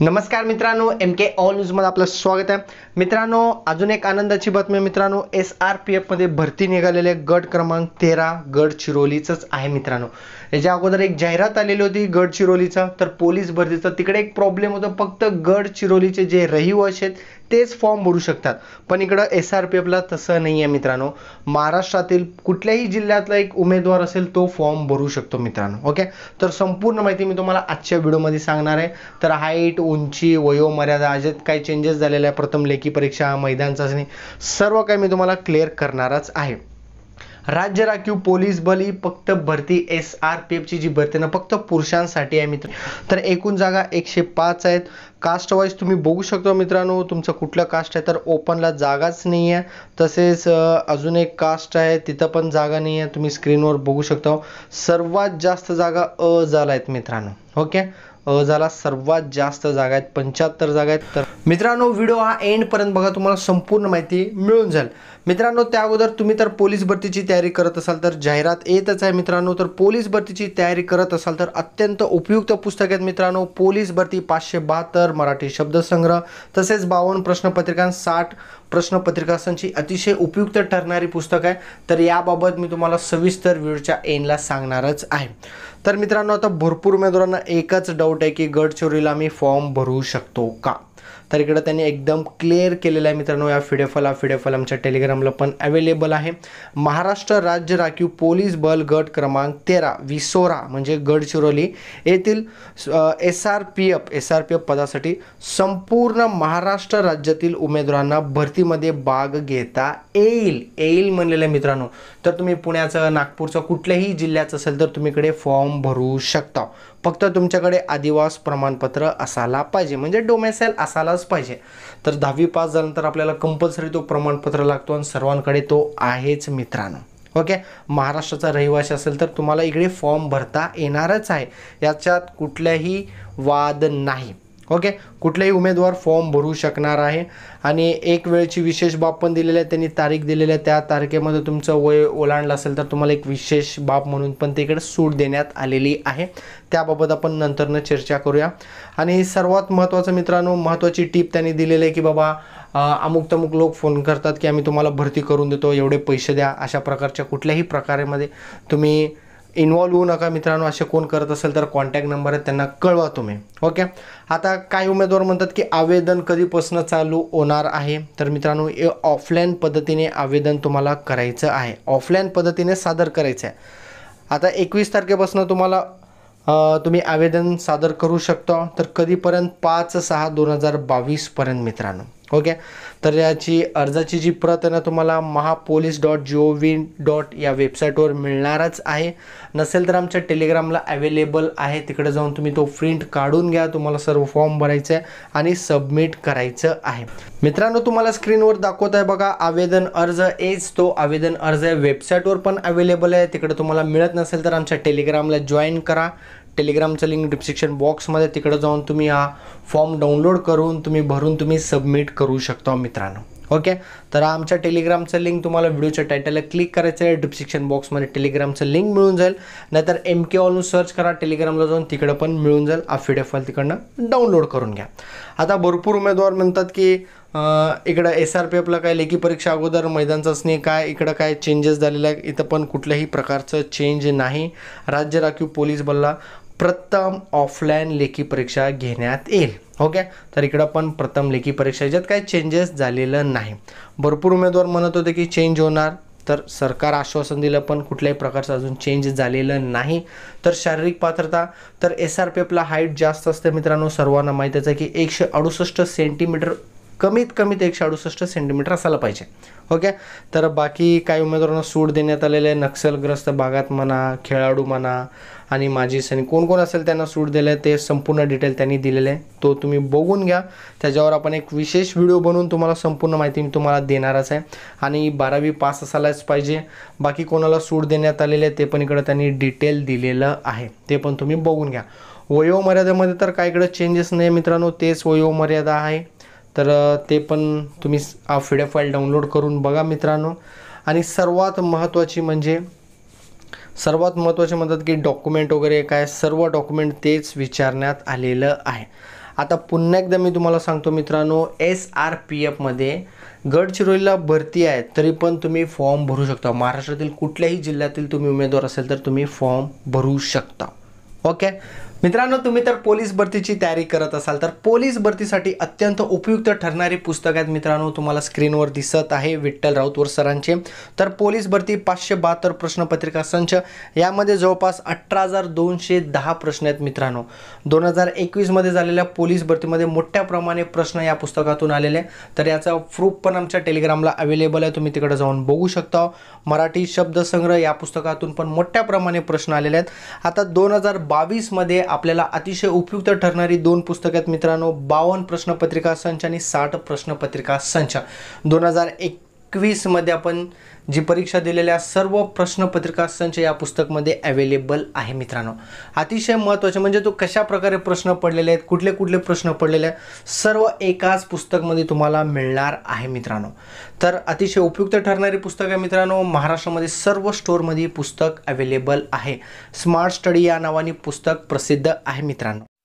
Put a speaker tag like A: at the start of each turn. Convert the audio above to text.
A: नमस्कार मित्रांनो एम के ऑल मध्ये आपलं स्वागत आहे मित्रांनो अजून एक आनंदाची बातमी मित्रांनो एस आर पी एफमध्ये भरती निघालेले गट क्रमांक तेरा गड चिरोलीचंच आहे मित्रांनो याच्या अगोदर एक जाहिरात आलेली होती गडचिरोलीचा तर पोलीस भरतीचा तिकडे एक प्रॉब्लेम होता फक्त गडचिरोलीचे जे रहिवासी आहेत तेच फॉर्म भरू शकतात पण इकडं एस आर पी एफला तसं नाही आहे मित्रांनो महाराष्ट्रातील कुठल्याही जिल्ह्यातला एक उमेदवार असेल तो फॉर्म भरू शकतो मित्रांनो ओके तर संपूर्ण माहिती मी तुम्हाला आजच्या व्हिडिओमध्ये सांगणार आहे तर हाईट उंची वयोमर्यादा असे काही चेंजेस झालेले आहे प्रथम लेखी परीक्षा मैदान चाचणी सर्व काही मी तुम्हाला क्लिअर करणारच आहे राज्य राखीव पोलीस बल ही फक्त भरती एस आर पी एफची जी भरती ना फक्त पुरुषांसाठी आहे मित्र तर एकूण जागा एकशे पाच आहेत कास्ट वाईज तुम्ही बघू शकता मित्रांनो तुमचं कुठलं कास्ट आहे तर ओपनला जागाच नाही आहे तसेच अजून एक कास्ट आहे तिथं पण जागा नाही आहे तुम्ही स्क्रीनवर बघू शकता सर्वात जास्त जागा अ झाला आहेत मित्रांनो ओके झाला सर्वात जास्त जागा आहेत पंच्याहत्तर जागा आहेत तर मित्रांनो व्हिडिओ हा एंडपर्यंत बघा तुम्हाला संपूर्ण माहिती मिळून जाईल मित्रांनो त्या अगोदर तुम्ही तर पोलीस भरतीची तयारी करत असाल तर जाहिरात येतच आहे मित्रांनो तर पोलीस भरतीची तयारी करत असाल तर अत्यंत उपयुक्त पुस्तक आहेत मित्रांनो पोलीस भरती पाचशे बहात्तर मराठी शब्दसंग्रह तसेच बावन्न प्रश्नपत्रिकां साठ प्रश्नपत्रिका संची अतिशय उपयुक्त ठरणारी पुस्तक आहे तर याबाबत मी तुम्हाला सविस्तर व्हिडिओच्या एनला सांगणारच आहे तर मित्रांनो आता भरपूर उमेदवारांना एकच डाऊट आहे की गडचिरोलीला मी फॉर्म भरू शकतो का तर इकडं त्यांनी एकदम क्लिअर केलेलं आहे मित्रांनो या फिडेफला हा फिडेफल आमच्या टेलिग्रामला पण अवेलेबल आहे महाराष्ट्र राज्य राखीव पोलीस बल गट क्रमांक तेरा विसोरा म्हणजे गडचिरोली येथील S R P F S R P F पदासाठी संपूर्ण महाराष्ट्र राज्यातील उमेदवारांना भरतीमध्ये भाग घेता येईल येईल म्हणलेलं आहे मित्रांनो तर तुम्ही पुण्याचं नागपूरचं कुठल्याही जिल्ह्याचं असेल तर तुम्ही इकडे फॉर्म भरू शकता फक्त तुमच्याकडे आदिवास प्रमाणपत्र असायला पाहिजे म्हणजे डोमेसेल असायला झालाच पाहिजे तर दहावी पास झाल्यानंतर आपल्याला कंपल्सरी तो प्रमाणपत्र लागतो आणि सर्वांकडे तो आहेच मित्रांनो ओके महाराष्ट्राचा रहिवासी असेल तर तुम्हाला इकडे फॉर्म भरता येणारच आहे याच्यात कुठलाही वाद नाही ओके कुठलाही उमेदवार फॉर्म भरू शकणार आहे आणि एक वेळची विशेष बाब पण दिलेली आहे त्यांनी तारीख दिलेली आहे त्या तारखेमध्ये तुमचं वय ओलांडलं असेल तर तुम्हाला एक विशेष बाब म्हणून पण तिकडे सूट देण्यात आलेली आहे त्याबाबत आपण नंतरनं चर्चा करूया आणि सर्वात महत्त्वाचं मित्रांनो महत्त्वाची टीप त्यांनी दिलेली आहे की बाबा अमुक तमुक लोक फोन करतात की आम्ही तुम्हाला भरती करून देतो एवढे पैसे द्या अशा प्रकारच्या कुठल्याही प्रकारेमध्ये तुम्ही इन्वॉल्व्ह होऊ नका मित्रांनो असे कोण करत असेल तर कॉन्टॅक्ट नंबर आहे त्यांना कळवा तुम्ही ओके आता काही उमेदवार म्हणतात की आवेदन कधीपासून चालू होणार आहे तर मित्रांनो ऑफलाईन पद्धतीने आवेदन तुम्हाला करायचं आहे ऑफलाईन पद्धतीने सादर करायचं आहे आता एकवीस तारखेपासून तुम्हाला तुम्ही आवेदन सादर करू शकता तर कधीपर्यंत पाच सहा दोन हजार बावीसपर्यंत मित्रांनो ओके तर याची अर्जाची जी प्रत आहे ना तुम्हाला Mahapolice dot G O V dot या वेबसाईटवर मिळणारच आहे नसेल तर आमच्या टेलिग्रामला अवेलेबल आहे तिकडे जाऊन तुम्ही तो प्रिंट काढून घ्या तुम्हाला सर्व फॉर्म भरायचं आहे आणि सबमिट करायचं आहे मित्रांनो तुम्हाला स्क्रीनवर दाखवत आहे बघा आवेदन अर्ज एज तो आवेदन अर्ज आहे वेबसाईटवर पण अवेलेबल आहे तिकडे तुम्हाला मिळत नसेल तर आमच्या टेलिग्रामला जॉईन करा टेलिग्रामचं लिंक डिस्क्रिप्शन बॉक्समध्ये तिकडं जाऊन तुम्ही हा फॉर्म डाउनलोड करून तुम्ही भरून तुम्ही सबमिट करू शकता मित्रांनो ओके तर आमच्या टेलिग्रामचं लिंक तुम्हाला व्हिडिओच्या टायटलला क्लिक करायचं आहे डिस्क्रिप्शन बॉक्समध्ये टेलिग्रामचं लिंक मिळून जाईल नाहीतर एम के सर्च करा टेलिग्रामला जाऊन तिकडं पण मिळून जाईल अफिडेफॉल तिकडनं डाउनलोड करून घ्या आता भरपूर उमेदवार म्हणतात की इकडं एस आर पी एफला काय लेखी परीक्षा अगोदर मैदान चाचणी काय इकडं काय चेंजेस झालेलं आहे इथं पण कुठल्याही प्रकारचं चेंज नाही राज्य राखीव पोलीस बल्ला प्रथम ऑफलाईन लेखी परीक्षा घेण्यात येईल ओके तर इकडं पण प्रथम लेखी परीक्षा याच्यात काही चेंजेस झालेलं नाही भरपूर उमेदवार म्हणत होते की चेंज होणार तर सरकार आश्वासन दिलं पण कुठल्याही प्रकारचं अजून चेंज झालेलं नाही तर शारीरिक पात्रता तर एस आर पी एफला हाईट जास्त असते मित्रांनो सर्वांना माहितीच आहे की एकशे अडुसष्ट सेंटीमीटर कमीत कमीत एकशे अडुसष्ट सेंटीमीटर असायला पाहिजे ओके तर बाकी काही उमेदवारांना सूट देण्यात आलेले नक्षलग्रस्त भागात म्हणा खेळाडू म्हणा आणि माजी सैनिक कोण कोण असेल त्यांना सूट दिलं ते संपूर्ण डिटेल त्यांनी दिलेले आहे तो तुम्ही बघून घ्या त्याच्यावर आपण एक विशेष व्हिडिओ बनवून तुम्हाला संपूर्ण माहिती मी तुम्हाला देणारच आहे आणि बारावी पास असायलाच पाहिजे बाकी कोणाला सूट देण्यात आलेले आहे ते पण इकडं त्यांनी डिटेल दिलेलं आहे ते पण तुम्ही बघून घ्या वयोमर्यादेमध्ये तर काय इकडं चेंजेस नाही मित्रांनो तेच वयोमर्यादा आहे तर ते पण तुम्ही P D F file download करून बघा मित्रांनो आणि सर्वात महत्त्वाची म्हणजे सर्वात महत्त्वाचे म्हणतात की डॉक्युमेंट वगैरे काय सर्व डॉक्युमेंट तेच विचारण्यात आलेलं आहे आता पुन्हा एकदा मी तुम्हाला सांगतो मित्रांनो एस आर पी एफमध्ये गडचिरोलीला भरती आहे तरी पण तुम्ही फॉर्म भरू शकता महाराष्ट्रातील कुठल्याही जिल्ह्यातील तुम्ही उमेदवार असेल तर तुम्ही फॉर्म भरू शकता ओके मित्रांनो तुम्ही तर पोलीस भरतीची तयारी करत असाल तर पोलीस भरतीसाठी अत्यंत उपयुक्त ठरणारी पुस्तक आहेत मित्रांनो तुम्हाला स्क्रीनवर दिसत आहे विठ्ठल राऊतवर सरांचे तर पोलीस भरती पाचशे बहात्तर प्रश्नपत्रिका संच यामध्ये जवळपास अठरा हजार दोनशे दहा प्रश्न आहेत मित्रांनो दोन हजार एकवीसमध्ये झालेल्या पोलीस भरतीमध्ये मोठ्या प्रमाणे प्रश्न या पुस्तकातून आलेले तर याचा प्रूफ पण आमच्या टेलिग्रामला अवेलेबल आहे तुम्ही तिकडे जाऊन बघू शकता मराठी शब्दसंग्रह या पुस्तकातून पण मोठ्या प्रमाणे प्रश्न आलेले आहेत आता दोन हजार बावीसमध्ये आपल्याला अतिशय उपयुक्त ठरणारी दोन पुस्तकं आहेत मित्रांनो बावन्न प्रश्नपत्रिका संच आणि साठ प्रश्नपत्रिका संच दोन हजार एकवीसमध्ये आपण जी परीक्षा दिलेल्या सर्व प्रश्नपत्रिका संच या पुस्तकमध्ये अवेलेबल आहे मित्रांनो अतिशय महत्त्वाचे म्हणजे तो कशा प्रकारे प्रश्न पडलेले आहेत कुठले कुठले प्रश्न पडलेले आहेत सर्व एकाच पुस्तकमध्ये तुम्हाला मिळणार आहे मित्रांनो तर अतिशय उपयुक्त ठरणारी पुस्तक आहे मित्रांनो महाराष्ट्रामध्ये सर्व स्टोअरमध्ये पुस्तक अवेलेबल आहे स्मार्ट स्टडी या नावाने पुस्तक प्रसिद्ध आहे मित्रांनो